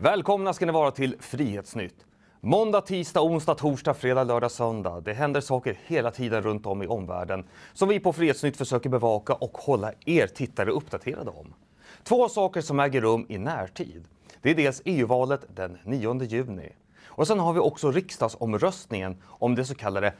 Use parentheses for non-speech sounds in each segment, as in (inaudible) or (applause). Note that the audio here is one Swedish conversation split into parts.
Välkomna ska ni vara till Frihetsnytt. Måndag, tisdag, onsdag, torsdag, fredag, lördag, söndag. Det händer saker hela tiden runt om i omvärlden som vi på Frihetsnytt försöker bevaka och hålla er tittare uppdaterade om. Två saker som äger rum i närtid. Det är dels EU-valet den 9 juni. Och sen har vi också riksdagsomröstningen om det så kallade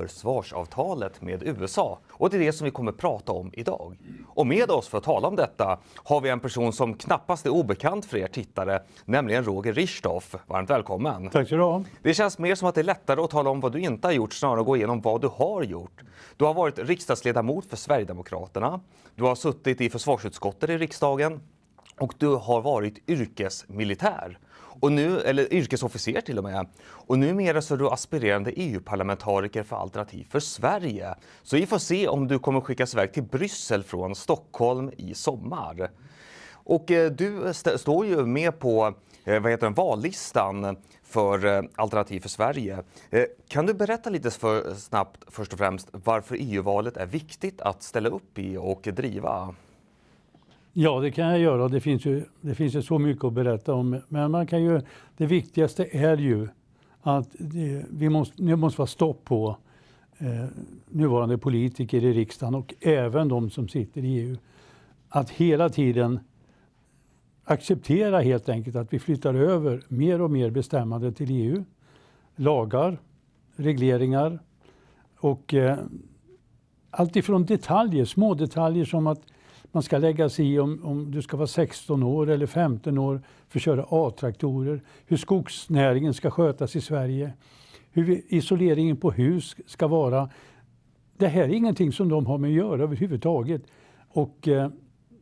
försvarsavtalet med USA. Och det är det som vi kommer prata om idag. Och med oss för att tala om detta har vi en person som knappast är obekant för er tittare, nämligen Roger Richtoff. Varmt välkommen! Tack så du ha. Det känns mer som att det är lättare att tala om vad du inte har gjort snarare än att gå igenom vad du har gjort. Du har varit riksdagsledamot för Sverigedemokraterna. Du har suttit i försvarsutskottet i riksdagen och du har varit yrkesmilitär. Och nu, eller yrkesofficer till och med. Och numera så är du aspirerande EU-parlamentariker för Alternativ för Sverige. Så vi får se om du kommer skickas iväg till Bryssel från Stockholm i sommar. Och eh, du st står ju med på eh, vad heter den, vallistan för eh, Alternativ för Sverige. Eh, kan du berätta lite för, snabbt först och främst varför EU-valet är viktigt att ställa upp i och driva? Ja, det kan jag göra. Det finns ju, det finns ju så mycket att berätta om. Men man kan ju, det viktigaste är ju att det, vi måste, det måste vara stopp på eh, nuvarande politiker i riksdagen och även de som sitter i EU. Att hela tiden acceptera helt enkelt att vi flyttar över mer och mer bestämmande till EU. Lagar, regleringar och eh, allt ifrån detaljer, små detaljer som att man ska lägga sig i om, om du ska vara 16 år eller 15 år för att köra A-traktorer. Hur skogsnäringen ska skötas i Sverige. Hur isoleringen på hus ska vara. Det här är ingenting som de har med att göra överhuvudtaget. Och eh,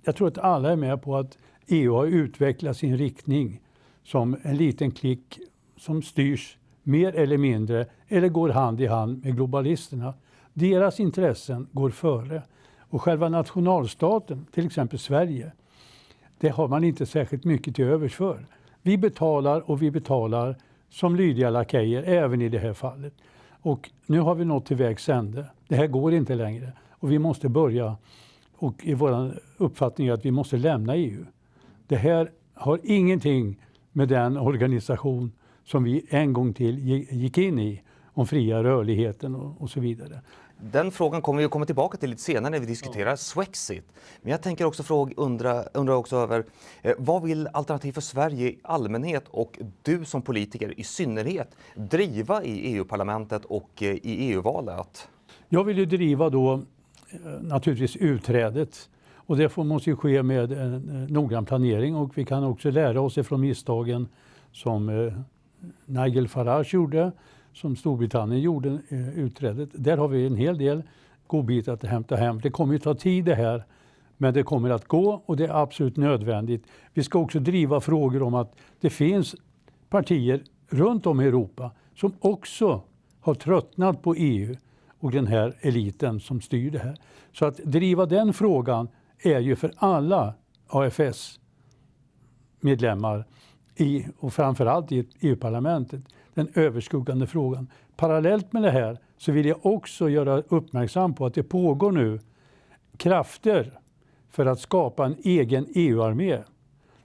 jag tror att alla är med på att EU har utvecklat sin riktning som en liten klick som styrs mer eller mindre eller går hand i hand med globalisterna. Deras intressen går före. Och själva nationalstaten, till exempel Sverige, det har man inte särskilt mycket till övers för. Vi betalar och vi betalar som lydiga lakejer, även i det här fallet. Och nu har vi nått till vägs ände. Det här går inte längre. Och vi måste börja, och i vår uppfattning är att vi måste lämna EU. Det här har ingenting med den organisation som vi en gång till gick in i, om fria rörligheten och, och så vidare den frågan kommer vi att komma tillbaka till lite senare när vi diskuterar ja. Swexit. Men jag tänker också fråga, undra, undra också över eh, vad vill Alternativ för Sverige i allmänhet och du som politiker i synnerhet driva i EU-parlamentet och eh, i EU-valet? Jag vill ju driva då eh, naturligtvis utträdet och det får, måste ju ske med en eh, noggrann planering och vi kan också lära oss ifrån misstagen som eh, Nigel Farage gjorde som Storbritannien gjorde, eh, utträdet. Där har vi en hel del godbitar att hämta hem. Det kommer att ta tid det här, men det kommer att gå och det är absolut nödvändigt. Vi ska också driva frågor om att det finns partier runt om i Europa som också har tröttnat på EU och den här eliten som styr det här. Så att driva den frågan är ju för alla AFS-medlemmar i, och framförallt i EU-parlamentet den överskuggande frågan. Parallellt med det här så vill jag också göra uppmärksam på att det pågår nu krafter för att skapa en egen EU-armé.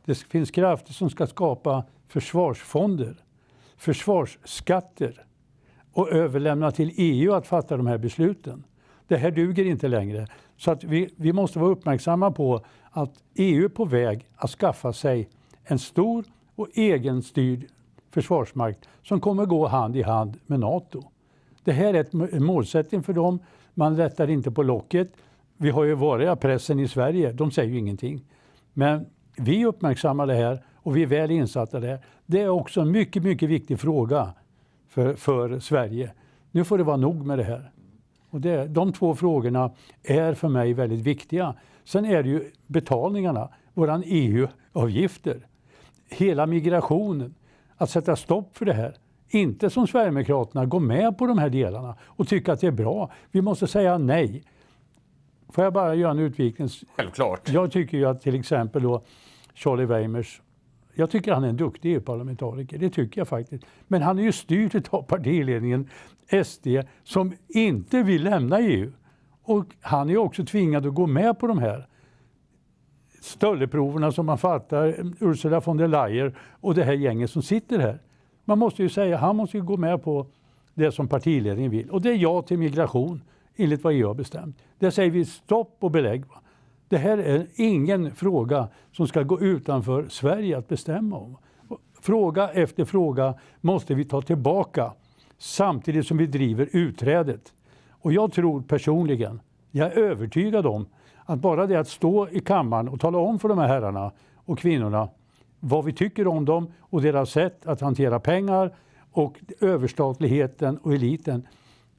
Det finns krafter som ska skapa försvarsfonder, försvarsskatter och överlämna till EU att fatta de här besluten. Det här duger inte längre. Så att vi, vi måste vara uppmärksamma på att EU är på väg att skaffa sig en stor och egenstyrd försvarsmakt som kommer gå hand i hand med Nato. Det här är en målsättning för dem. Man lättar inte på locket. Vi har ju varit pressen i Sverige. De säger ju ingenting. Men vi uppmärksammar det här och vi är väl insatta där. Det är också en mycket, mycket viktig fråga för, för Sverige. Nu får det vara nog med det här. Och det, de två frågorna är för mig väldigt viktiga. Sen är det ju betalningarna, våran EU-avgifter, hela migrationen att sätta stopp för det här. Inte som Sverigedemokraterna gå med på de här delarna och tycka att det är bra. Vi måste säga nej. Får jag bara göra en utvikning? Självklart. Jag tycker ju att till exempel då Charlie Weimers jag tycker han är en duktig EU-parlamentariker, det tycker jag faktiskt. Men han är ju styrd av partiledningen SD som inte vill lämna EU. Och han är också tvingad att gå med på de här. Stölleproverna som man fattar, Ursula von der Leyen och det här gänget som sitter här. Man måste ju säga, han måste ju gå med på det som partiledningen vill. Och det är ja till migration, enligt vad EU har bestämt. Där säger vi stopp och belägg. Det här är ingen fråga som ska gå utanför Sverige att bestämma om. Fråga efter fråga måste vi ta tillbaka samtidigt som vi driver utträdet. Och jag tror personligen, jag är övertygad om att bara det att stå i kammaren och tala om för de här herrarna och kvinnorna vad vi tycker om dem och deras sätt att hantera pengar och överstatligheten och eliten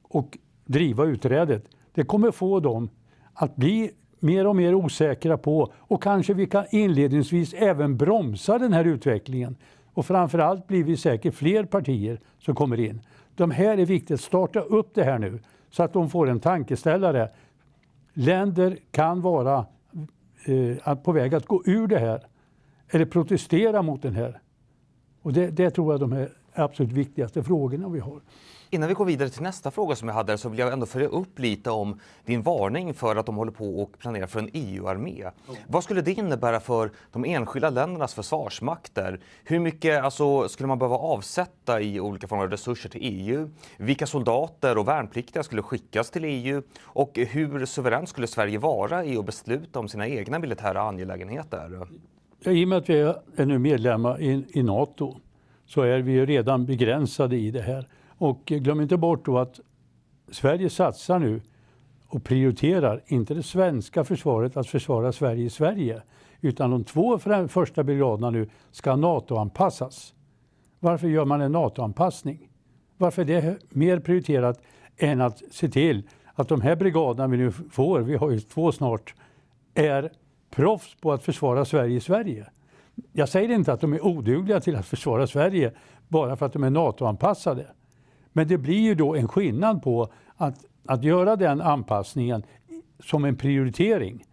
och driva utträdet. Det kommer få dem att bli mer och mer osäkra på och kanske vi kan inledningsvis även bromsa den här utvecklingen. Och framför allt blir vi säkert fler partier som kommer in. De här är viktigt, starta upp det här nu så att de får en tankeställare länder kan vara eh, på väg att gå ur det här eller protestera mot den här. Och det, det tror jag är de absolut viktigaste frågorna vi har. Innan vi går vidare till nästa fråga som jag hade så vill jag ändå följa upp lite om din varning för att de håller på och planerar för en EU-armé. Oh. Vad skulle det innebära för de enskilda ländernas försvarsmakter? Hur mycket alltså, skulle man behöva avsätta i olika former av resurser till EU? Vilka soldater och värnpliktiga skulle skickas till EU? Och hur suveränt skulle Sverige vara i att besluta om sina egna militära angelägenheter? Ja, I och med att vi är nu medlemmar i, i Nato så är vi ju redan begränsade i det här. Och glöm inte bort då att Sverige satsar nu och prioriterar inte det svenska försvaret att försvara Sverige i Sverige, utan de två första brigaderna nu ska NATO-anpassas. Varför gör man en NATO-anpassning? Varför är det mer prioriterat än att se till att de här brigaderna vi nu får, vi har ju två snart, är proffs på att försvara Sverige i Sverige. Jag säger inte att de är odugliga till att försvara Sverige bara för att de är NATO-anpassade. Men det blir ju då en skillnad på att, att göra den anpassningen som en prioritering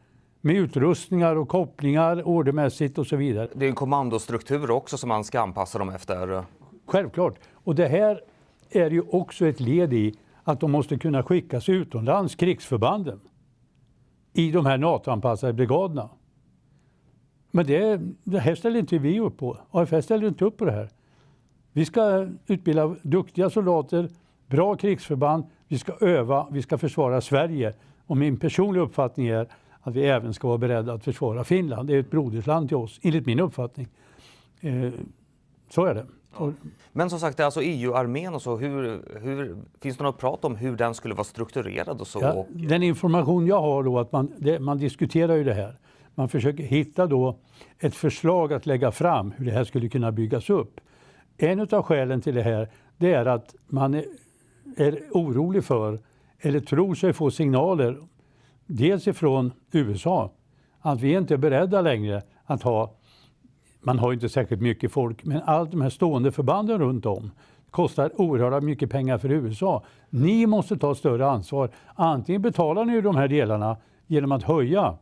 med utrustningar och kopplingar ordermässigt och så vidare. Det är en kommandostruktur också som man ska anpassa dem efter. Självklart. Och det här är ju också ett led i att de måste kunna skickas utomlands, krigsförbanden, i de här NATO-anpassade brigaderna. Men det, det här ställer inte vi upp på. AFS ställer inte upp på det här. Vi ska utbilda duktiga soldater, bra krigsförband, vi ska öva, vi ska försvara Sverige. Och min personliga uppfattning är att vi även ska vara beredda att försvara Finland. Det är ett brodersland till oss, enligt min uppfattning. Eh, så är det. Ja. Men som sagt, alltså EU-armén och så, hur, hur, finns det något prat om hur den skulle vara strukturerad? Och så? Ja, den information jag har då, att man, det, man diskuterar ju det här. Man försöker hitta då ett förslag att lägga fram hur det här skulle kunna byggas upp. En av skälen till det här det är att man är orolig för, eller tror sig få signaler, dels ifrån USA, att vi inte är beredda längre att ha, man har inte särskilt mycket folk, men allt de här stående förbanden runt om kostar oerhört mycket pengar för USA. Ni måste ta större ansvar. Antingen betalar ni de här delarna genom att höja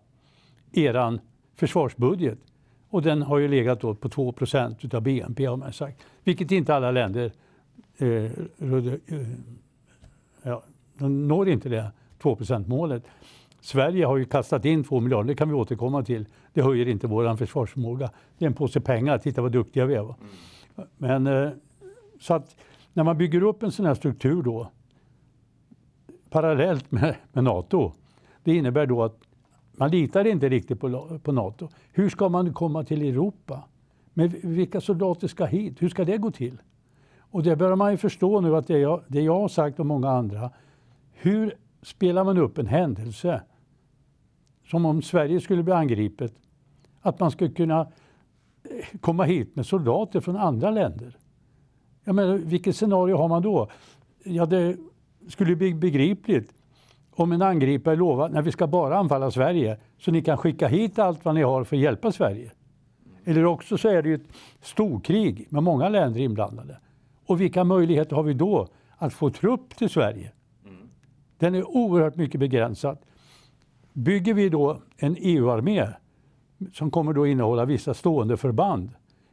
er försvarsbudget och den har ju legat då på 2 av BNP har man sagt. Vilket inte alla länder eh, eh ja, de når inte det 2 målet. Sverige har ju kastat in 2 miljarder, det kan vi återkomma till. Det höjer inte vår försvarsförmåga. Det är en påse pengar, titta vad duktiga vi är. Men, eh, så att när man bygger upp en sån här struktur då, parallellt med, med NATO, det innebär då att man litar inte riktigt på, på Nato. Hur ska man komma till Europa? Men vilka soldater ska hit? Hur ska det gå till? Och det börjar man ju förstå nu att det jag, det jag har sagt och många andra. Hur spelar man upp en händelse? Som om Sverige skulle bli angripet. Att man skulle kunna eh, komma hit med soldater från andra länder. Jag menar, vilket scenario har man då? Ja, det skulle bli begripligt om en angripare lovar när vi ska bara anfalla Sverige så ni kan skicka hit allt vad ni har för att hjälpa Sverige. Eller också så är det ju ett storkrig med många länder inblandade. Och vilka möjligheter har vi då att få trupp till Sverige? Den är oerhört mycket begränsad. Bygger vi då en EU-armé som kommer då innehålla vissa stående förband,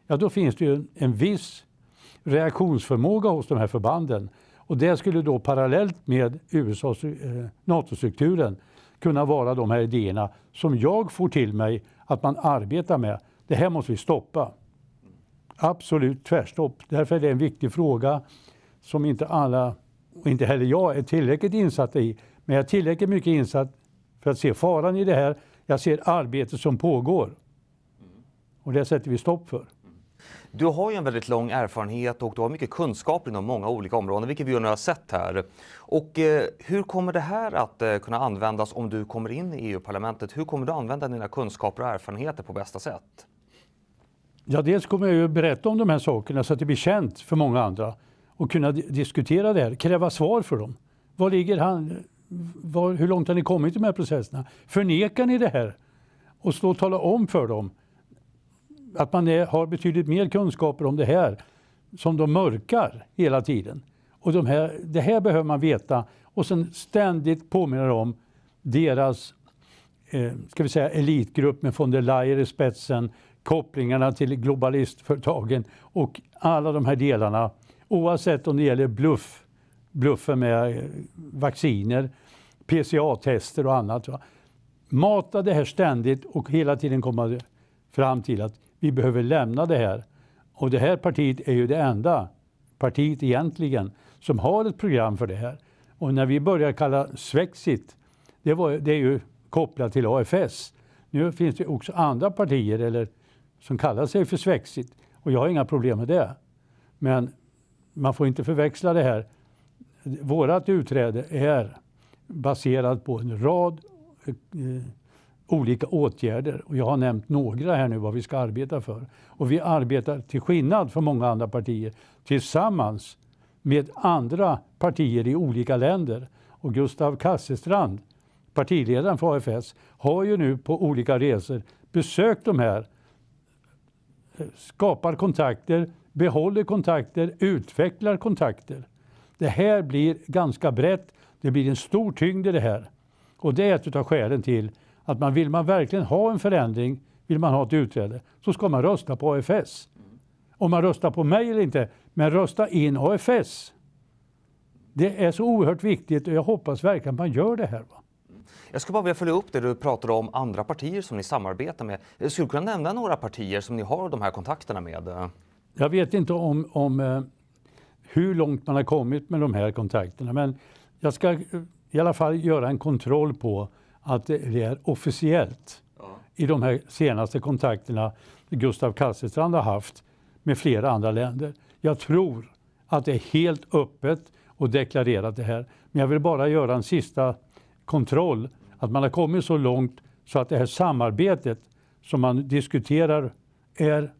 ja då finns det ju en, en viss reaktionsförmåga hos de här förbanden och det skulle då parallellt med USAs, eh, NATO-strukturen kunna vara de här idéerna som jag får till mig att man arbetar med. Det här måste vi stoppa. Absolut tvärstopp. Därför är det en viktig fråga som inte alla, och inte heller jag, är tillräckligt insatta i. Men jag är tillräckligt mycket insatt för att se faran i det här. Jag ser arbetet som pågår. Och det sätter vi stopp för. Du har ju en väldigt lång erfarenhet och du har mycket kunskap inom många olika områden, vilket vi nu har sett här. Och eh, hur kommer det här att eh, kunna användas om du kommer in i EU-parlamentet? Hur kommer du använda dina kunskaper och erfarenheter på bästa sätt? Ja, dels kommer jag ju berätta om de här sakerna så att det blir känt för många andra och kunna diskutera det här, kräva svar för dem. Var ligger han? Var, hur långt har ni kommit i de här processerna? Förnekar ni det här? Och stå och tala om för dem att man är, har betydligt mer kunskaper om det här som de mörkar hela tiden. Och de här, det här behöver man veta och sen ständigt påminna om deras eh, ska vi säga, elitgrupp med von der Leyer i spetsen, kopplingarna till globalistföretagen och alla de här delarna. Oavsett om det gäller bluff, bluffen med eh, vacciner, PCA-tester och annat. Va? Mata det här ständigt och hela tiden komma fram till att vi behöver lämna det här. Och det här partiet är ju det enda partiet egentligen som har ett program för det här. Och när vi började kalla Svexit, det, var, det är ju kopplat till AFS. Nu finns det också andra partier eller, som kallar sig för Svexit och jag har inga problem med det. Men man får inte förväxla det här. Vårat utträde är baserat på en rad eh, olika åtgärder. Och jag har nämnt några här nu vad vi ska arbeta för. Och vi arbetar till skillnad från många andra partier tillsammans med andra partier i olika länder. Och Gustav Kasselstrand, partiledaren för AFS, har ju nu på olika resor besökt de här, skapar kontakter, behåller kontakter, utvecklar kontakter. Det här blir ganska brett. Det blir en stor tyngd i det här. Och det är ett av skälen till att man vill man verkligen ha en förändring, vill man ha ett utträde, så ska man rösta på AFS. Om man röstar på mig eller inte, men rösta in AFS. Det är så oerhört viktigt och jag hoppas verkligen man gör det här. Va? Jag skulle bara vilja följa upp det du pratade om andra partier som ni samarbetar med. Jag skulle kunna nämna några partier som ni har de här kontakterna med? Jag vet inte om, om eh, hur långt man har kommit med de här kontakterna, men jag ska eh, i alla fall göra en kontroll på att det är officiellt ja. i de här senaste kontakterna Gustav Kasselstrand har haft med flera andra länder. Jag tror att det är helt öppet och deklarerat det här. Men jag vill bara göra en sista kontroll, att man har kommit så långt så att det här samarbetet som man diskuterar är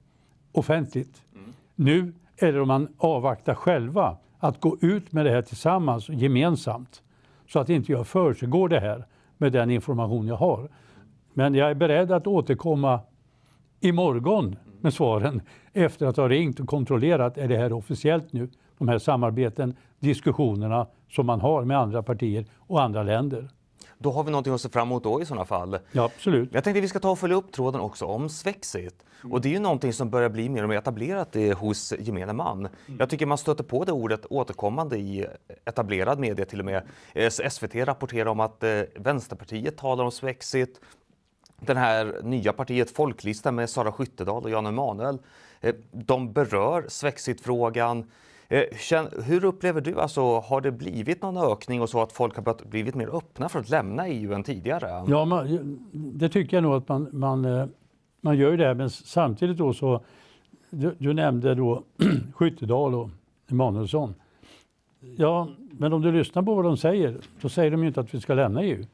offentligt. Mm. Nu eller om man avvaktar själva, att gå ut med det här tillsammans, gemensamt, så att inte jag försiggår det här med den information jag har. Men jag är beredd att återkomma imorgon med svaren efter att ha ringt och kontrollerat, är det här officiellt nu? De här samarbeten, diskussionerna som man har med andra partier och andra länder. Då har vi någonting att se fram emot då i sådana fall. Ja, absolut. Jag tänkte vi ska ta och följa upp tråden också om Svexit. Mm. Och det är ju någonting som börjar bli mer och mer etablerat hos gemene man. Mm. Jag tycker man stöter på det ordet återkommande i etablerad media till och med. Eh, SVT rapporterar om att eh, Vänsterpartiet talar om Svexit. Den här nya partiet Folklistan med Sara Skyttedal och Jan Emanuel. Eh, de berör Svexit-frågan. Eh, hur upplever du, alltså, har det blivit någon ökning och så att folk har blivit mer öppna för att lämna EU än tidigare? Ja, man, det tycker jag nog att man, man, eh, man gör ju det, men samtidigt då så, du, du nämnde då (clears throat) Skyttedal och Emanuelsson. Ja, men om du lyssnar på vad de säger, då säger de ju inte att vi ska lämna EU.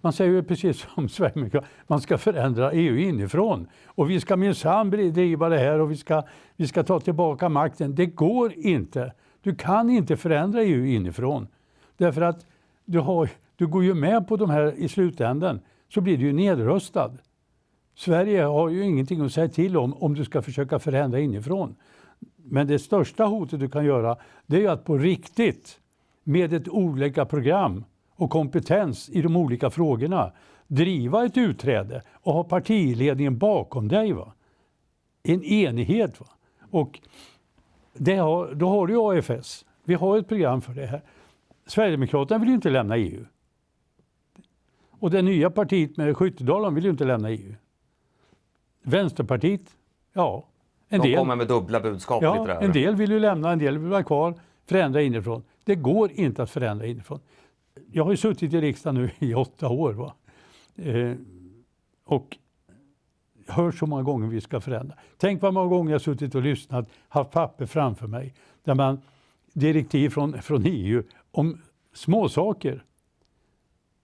Man säger ju precis som (laughs) Sverigedemokraterna, man ska förändra EU inifrån. Och vi ska minsann driva det här och vi ska, vi ska ta tillbaka makten. Det går inte. Du kan inte förändra EU inifrån. Därför att du, har, du går ju med på de här i slutändan, så blir du ju nedröstad. Sverige har ju ingenting att säga till om om du ska försöka förändra inifrån. Men det största hotet du kan göra det är ju att på riktigt med ett olika program och kompetens i de olika frågorna, driva ett utträde och ha partiledningen bakom dig. Va? En enighet. Va? Och har, då har du AFS. Vi har ett program för det här. Sverigedemokraterna vill ju inte lämna EU. Och det nya partiet med Skyttedalen vill ju inte lämna EU. Vänsterpartiet, ja. En De del, kommer med dubbla budskap. Ja, en del vill ju lämna, en del vill vara kvar. Förändra inifrån. Det går inte att förändra inifrån. Jag har ju suttit i riksdagen nu i åtta år. Va? Eh, och hör så många gånger vi ska förändra. Tänk vad många gånger jag suttit och lyssnat, haft papper framför mig, där man direktiv från, från EU om småsaker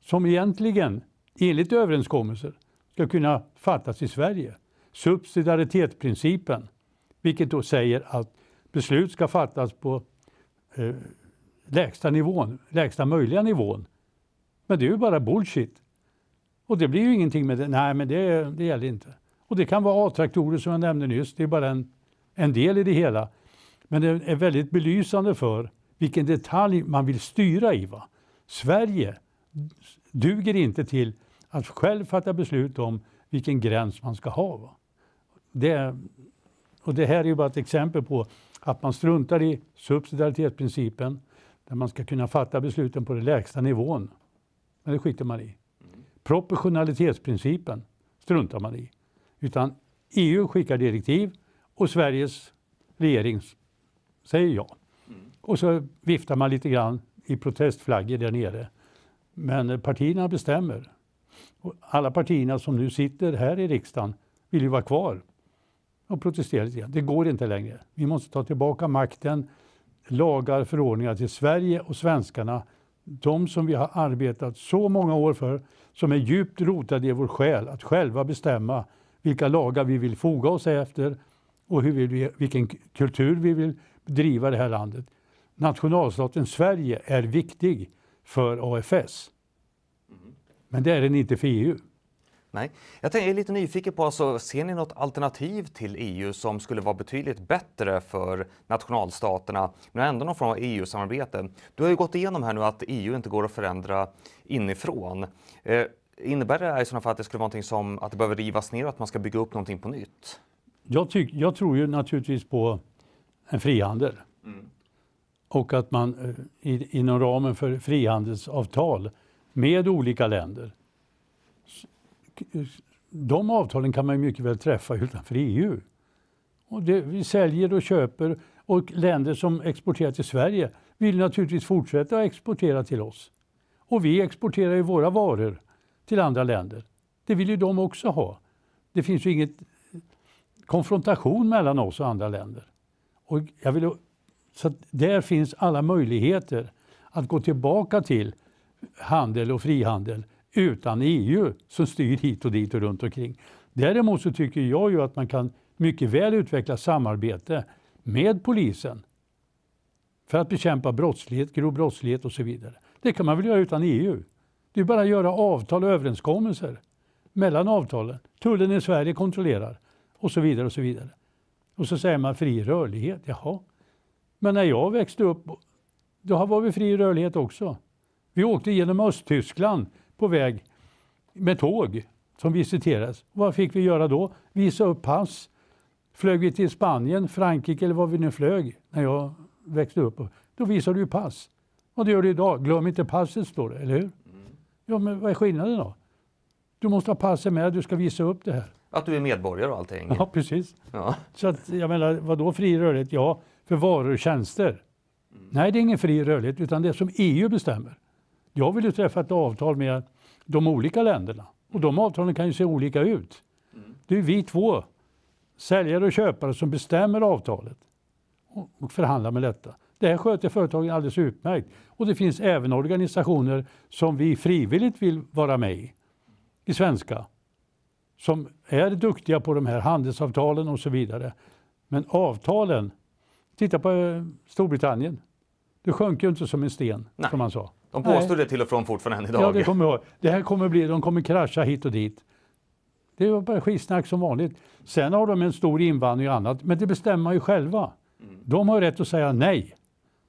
som egentligen, enligt överenskommelser, ska kunna fattas i Sverige. Subsidiaritetsprincipen, vilket då säger att beslut ska fattas på eh, lägsta nivån, lägsta möjliga nivån. Men det är ju bara bullshit. Och det blir ju ingenting med det. Nej, men det, det gäller inte. Och det kan vara A-traktorer som jag nämnde nyss. Det är bara en, en del i det hela. Men det är väldigt belysande för vilken detalj man vill styra i. Va? Sverige duger inte till att själv fatta beslut om vilken gräns man ska ha. Va? Det, och det här är ju bara ett exempel på att man struntar i subsidiaritetsprincipen där man ska kunna fatta besluten på den lägsta nivån. Men det skiter man i. Proportionalitetsprincipen struntar man i. Utan EU skickar direktiv och Sveriges regering säger ja. Mm. Och så viftar man lite grann i protestflaggor där nere. Men partierna bestämmer. Och alla partierna som nu sitter här i riksdagen vill ju vara kvar och protestera lite grann. Det går inte längre. Vi måste ta tillbaka makten lagar, förordningar till Sverige och svenskarna, de som vi har arbetat så många år för, som är djupt rotade i vår själ, att själva bestämma vilka lagar vi vill foga oss efter och hur vi, vilken kultur vi vill driva det här landet. Nationalstaten Sverige är viktig för AFS. Mm. Men det är den inte för EU. Nej. Jag är lite nyfiken på, alltså, ser ni något alternativ till EU som skulle vara betydligt bättre för nationalstaterna, men ändå någon form av EU-samarbete? Du har ju gått igenom här nu att EU inte går att förändra inifrån. Eh, innebär det i sådana fall att det skulle vara någonting som att det behöver rivas ner och att man ska bygga upp någonting på nytt? Jag, tyck, jag tror ju naturligtvis på en frihandel. Mm. Och att man eh, i, inom ramen för frihandelsavtal med olika länder Eh, de avtalen kan man mycket väl träffa utanför EU. Och det, vi säljer och köper och länder som exporterar till Sverige vill naturligtvis fortsätta att exportera till oss. Och vi exporterar ju våra varor till andra länder. Det vill ju de också ha. Det finns ju ingen eh, konfrontation mellan oss och andra länder. Och jag vill, så där finns alla möjligheter att gå tillbaka till handel och frihandel utan EU som styr hit och dit och runt omkring. Däremot så tycker jag ju att man kan mycket väl utveckla samarbete med polisen för att bekämpa brottslighet, grov brottslighet och så vidare. Det kan man väl göra utan EU? Det är bara att göra avtal och överenskommelser mellan avtalen. Tullen i Sverige kontrollerar och så vidare och så vidare. Och så säger man fri rörlighet. Jaha. Men när jag växte upp, då var vi fri rörlighet också. Vi åkte genom Östtyskland på väg med tåg som visiterades. Vad fick vi göra då? Visa upp pass. Flög vi till Spanien, Frankrike eller var vi nu flög när jag växte upp, då visar du ju pass. Och det gör du idag. Glöm inte passet, står det, eller hur? Mm. Ja, men vad är skillnaden då? Du måste ha passet med, du ska visa upp det här. Att du är medborgare och allting? Ja, precis. Ja. Så att, jag menar, vadå fri rörlighet? Ja, för varor och tjänster. Mm. Nej, det är ingen fri rörlighet, utan det är som EU bestämmer. Jag vill ju träffa ett avtal med att de olika länderna. Och de avtalen kan ju se olika ut. Mm. Det är vi två, säljare och köpare, som bestämmer avtalet och förhandlar med detta. Det här sköter företagen alldeles utmärkt. Och det finns även organisationer som vi frivilligt vill vara med i, i svenska, som är duktiga på de här handelsavtalen och så vidare. Men avtalen, titta på eh, Storbritannien. Det sjönk ju inte som en sten, Nej. som man sa. De påstår Nej. det till och från fortfarande än idag. Ja, det kommer jag Det här kommer bli, de kommer krascha hit och dit. Det var bara skitsnack som vanligt. Sen har de en stor invandring och annat, men det bestämmer ju själva. Mm. De har rätt att säga nej.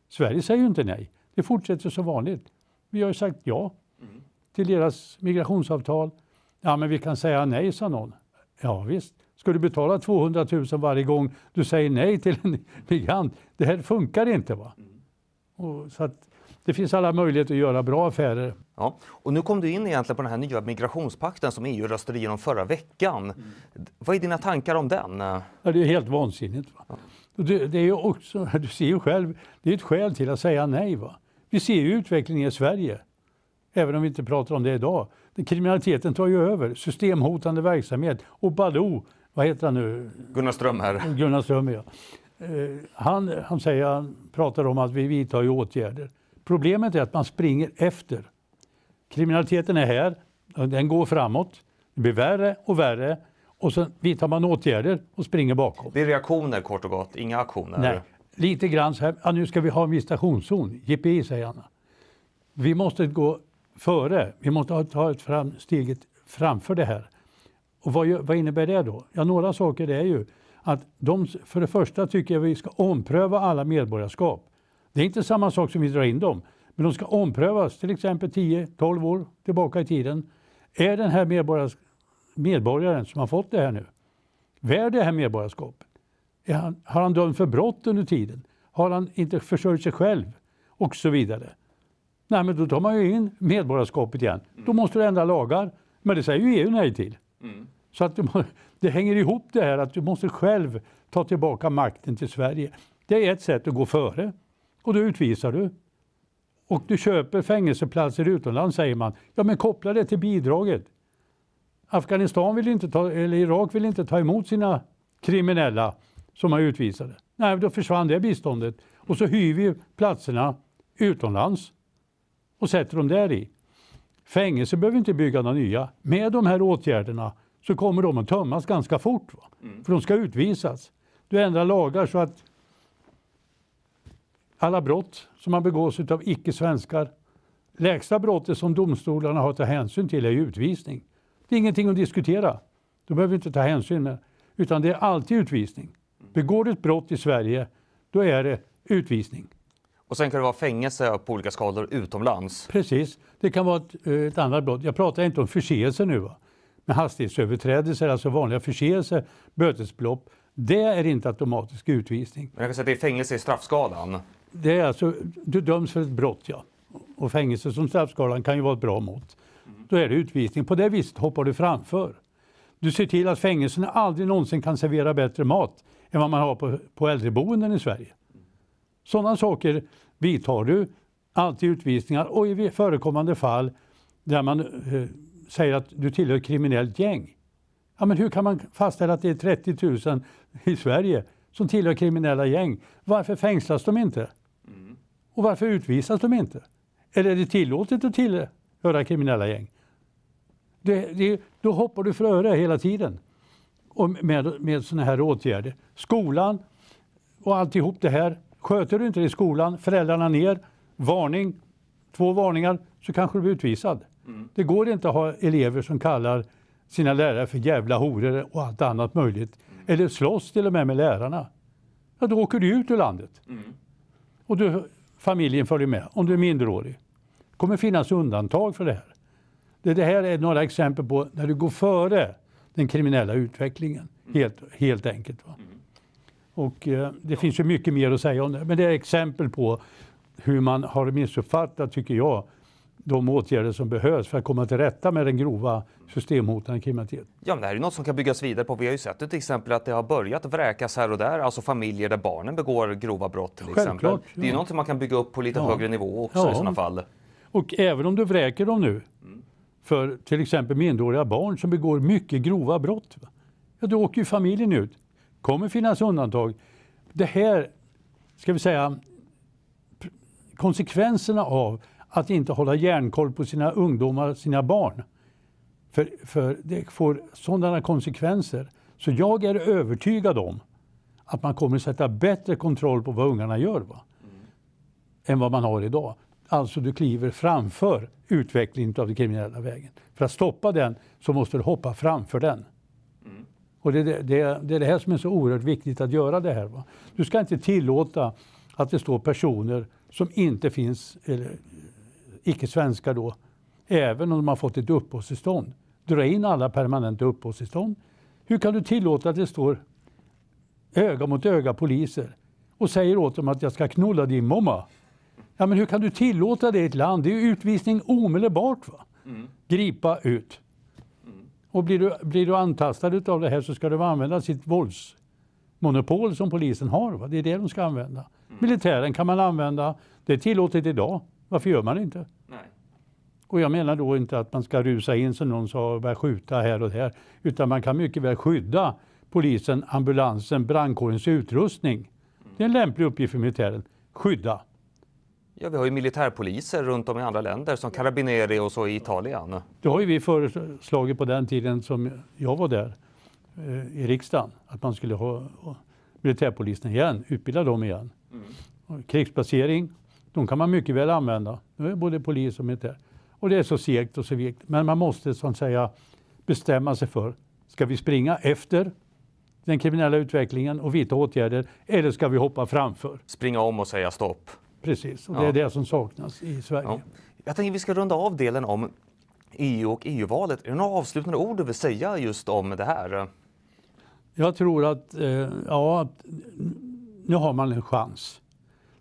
Sverige säger ju inte nej. Det fortsätter som vanligt. Vi har ju sagt ja mm. till deras migrationsavtal. Ja, men vi kan säga nej, sa någon. Ja, visst. Ska du betala 200 000 varje gång du säger nej till en (laughs) migrant? Det här funkar inte. va? Mm. Och så att det finns alla möjligheter att göra bra affärer. Ja. Och nu kom du in egentligen på den här nya migrationspakten som EU röstade igenom förra veckan. Mm. Vad är dina tankar om den? Ja, det är helt vansinnigt. Va? Det, det, är också, (laughs) du ser ju själv, det är ett skäl till att säga nej. Va? Vi ser ju utvecklingen i Sverige, även om vi inte pratar om det idag. Kriminaliteten tar ju över, systemhotande verksamhet. Och Baloo, vad heter han nu? Gunnar Strömmer. Gunnar Strömmer, ja. Eh, han, han, säger, han pratar om att vi vidtar ju åtgärder. Problemet är att man springer efter. Kriminaliteten är här, den går framåt. Det blir värre och värre och så vidtar man åtgärder och springer bakom. Det är reaktioner kort och gott, inga aktioner? Nej, lite grann så här, ja, nu ska vi ha en visitationszon, JPI säger Anna. Vi måste gå före, vi måste ta ett fram, steget framför det här. Och vad, vad innebär det då? Ja, några saker är ju att de, för det första tycker jag vi ska ompröva alla medborgarskap. Det är inte samma sak som vi drar in dem, men de ska omprövas, till exempel 10-12 år tillbaka i tiden. Är den här medborgars, medborgaren som har fått det här nu värd det här medborgarskapet? Han, har han dömt för brott under tiden? Har han inte försörjt sig själv? Och så vidare. Nej, men då tar man ju in medborgarskapet igen. Då mm. måste du ändra lagar. Men det säger ju EU nej till. Mm. Så att du, det hänger ihop det här att du måste själv ta tillbaka makten till Sverige. Det är ett sätt att gå före och då utvisar du. Och du köper fängelseplatser utomlands, säger man. Ja, men koppla det till bidraget. Afghanistan vill inte ta, eller Irak vill inte ta emot sina kriminella som har utvisade. Nej, då försvann det biståndet. Och så hyr vi platserna utomlands och sätter dem där i. Fängelser behöver inte bygga några nya. Med de här åtgärderna så kommer de att tömmas ganska fort. Va? Mm. För de ska utvisas. Du ändrar lagar så att alla brott som man begås av icke-svenskar. Lägsta brottet som domstolarna har att ta hänsyn till är utvisning. Det är ingenting att diskutera. Då behöver vi inte ta hänsyn med. Utan det är alltid utvisning. Begår du ett brott i Sverige, då är det utvisning. Och sen kan det vara fängelse på olika skador utomlands? Precis. Det kan vara ett, eh, ett annat brott. Jag pratar inte om förseelser nu. Va? Men hastighetsöverträdelser, alltså vanliga förseelser, bötesbelopp, det är inte automatisk utvisning. Men jag kan säga att det är fängelse i straffskalan? det är alltså, du döms för ett brott, ja. Och fängelse som straffskalan kan ju vara ett bra mått. Mm. Då är det utvisning. På det viset hoppar du framför. Du ser till att fängelserna aldrig någonsin kan servera bättre mat än vad man har på, på äldreboenden i Sverige. Sådana saker vidtar du, alltid utvisningar och i förekommande fall där man eh, säger att du tillhör ett kriminellt gäng. Ja, men hur kan man fastställa att det är 30 000 i Sverige som tillhör kriminella gäng? Varför fängslas de inte? Och varför utvisas de inte? Eller är det tillåtet att tillhöra kriminella gäng? Det, det, då hoppar du före hela tiden och med, med sådana här åtgärder. Skolan och alltihop det här. Sköter du inte det i skolan, föräldrarna ner, varning, två varningar, så kanske du blir utvisad. Mm. Det går inte att ha elever som kallar sina lärare för jävla horor och allt annat möjligt. Mm. Eller slåss till och med med lärarna. Ja, då åker du ut ur landet. Mm. Och du familjen följer med, om du är minderårig. Det kommer finnas undantag för det här. Det här är några exempel på när du går före den kriminella utvecklingen, mm. helt, helt enkelt. Va? Mm. Och eh, det finns ju mycket mer att säga om det, men det är exempel på hur man har missuppfattat, tycker jag, de åtgärder som behövs för att komma till rätta med den grova systemhotande kriminaliteten. Ja, men det här är något som kan byggas vidare på. Vi har ju sett det till exempel att det har börjat vräkas här och där, alltså familjer där barnen begår grova brott till Självklart, exempel. Det är ju ja. något som man kan bygga upp på lite ja. högre nivå också ja. i sådana fall. Och även om du vräker dem nu, för till exempel minderåriga barn som begår mycket grova brott, ja, då åker ju familjen ut. kommer finnas undantag. Det här, ska vi säga, konsekvenserna av att inte hålla järnkoll på sina ungdomar, sina barn. För, för det får sådana konsekvenser. Så jag är övertygad om att man kommer sätta bättre kontroll på vad ungarna gör va? Mm. än vad man har idag. Alltså du kliver framför utvecklingen av den kriminella vägen. För att stoppa den så måste du hoppa framför den. Mm. Och det, det, det, är det här som är så oerhört viktigt att göra det här. Va? Du ska inte tillåta att det står personer som inte finns, eller, icke-svenskar då, även om de har fått ett uppehållstillstånd. Dra in alla permanenta uppehållstillstånd. Hur kan du tillåta att det står öga mot öga poliser och säger åt dem att jag ska knulla din mamma? Ja, men hur kan du tillåta det i ett land? Det är ju utvisning omedelbart. Va? Mm. Gripa ut. Mm. Och blir du, blir du antastad av det här så ska du använda sitt våldsmonopol som polisen har. Va? Det är det de ska använda. Mm. Militären kan man använda. Det är tillåtet idag. Varför gör man det inte? Och jag menar då inte att man ska rusa in som någon sa och börja skjuta här och där. Utan man kan mycket väl skydda polisen, ambulansen, brandkårens utrustning. Det är en lämplig uppgift för militären. Skydda. Ja, vi har ju militärpoliser runt om i andra länder som Carabinieri och så i Italien. Det har ju vi föreslagit på den tiden som jag var där eh, i riksdagen. Att man skulle ha militärpolisen igen, utbilda dem igen. Mm. Krigsplacering, de kan man mycket väl använda. Nu är både polis och militär. Och det är så segt och så vekt. Men man måste så att säga bestämma sig för, ska vi springa efter den kriminella utvecklingen och vidta åtgärder eller ska vi hoppa framför? Springa om och säga stopp. Precis, och det ja. är det som saknas i Sverige. Ja. Jag tänkte vi ska runda av delen om EU och EU-valet. Är det några avslutande ord du vill säga just om det här? Jag tror att, eh, ja, att nu har man en chans.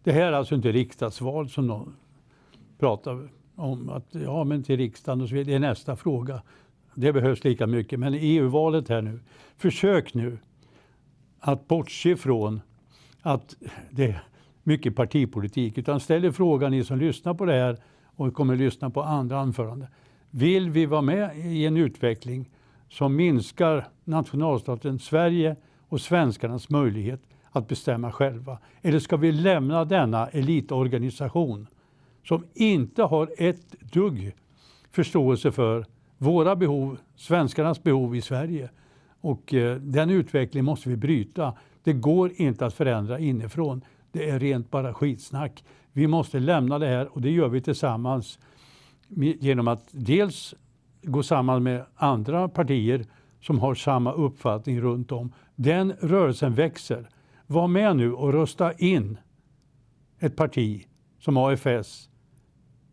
Det här är alltså inte riksdagsval som de pratar om att ja, men till riksdagen och så vidare. Det är nästa fråga. Det behövs lika mycket. Men EU-valet här nu. Försök nu att bortse från att det är mycket partipolitik. Utan ställ er frågan, ni som lyssnar på det här och kommer att lyssna på andra anföranden. Vill vi vara med i en utveckling som minskar nationalstaten Sverige och svenskarnas möjlighet att bestämma själva? Eller ska vi lämna denna elitorganisation som inte har ett dugg förståelse för våra behov, svenskarnas behov i Sverige. Och eh, den utvecklingen måste vi bryta. Det går inte att förändra inifrån. Det är rent bara skitsnack. Vi måste lämna det här och det gör vi tillsammans genom att dels gå samman med andra partier som har samma uppfattning runt om. Den rörelsen växer. Var med nu och rösta in ett parti som AFS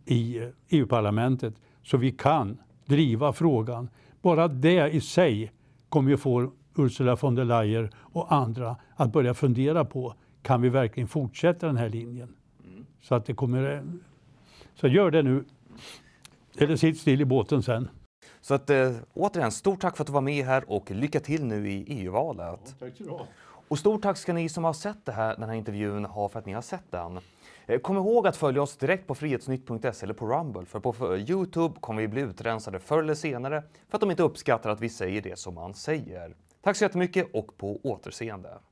i EU-parlamentet så vi kan driva frågan. Bara det i sig kommer ju få Ursula von der Leyen och andra att börja fundera på kan vi verkligen fortsätta den här linjen. Mm. Så att det kommer... Så gör det nu. Eller sitt still i båten sen. Så att, eh, återigen, stort tack för att du var med här och lycka till nu i EU-valet. Ja, och stort tack ska ni som har sett det här, den här intervjun ha för att ni har sett den. Eh, kom ihåg att följa oss direkt på frihetsnytt.se eller på Rumble, för på eh, Youtube kommer vi bli utrensade förr eller senare för att de inte uppskattar att vi säger det som man säger. Tack så jättemycket och på återseende!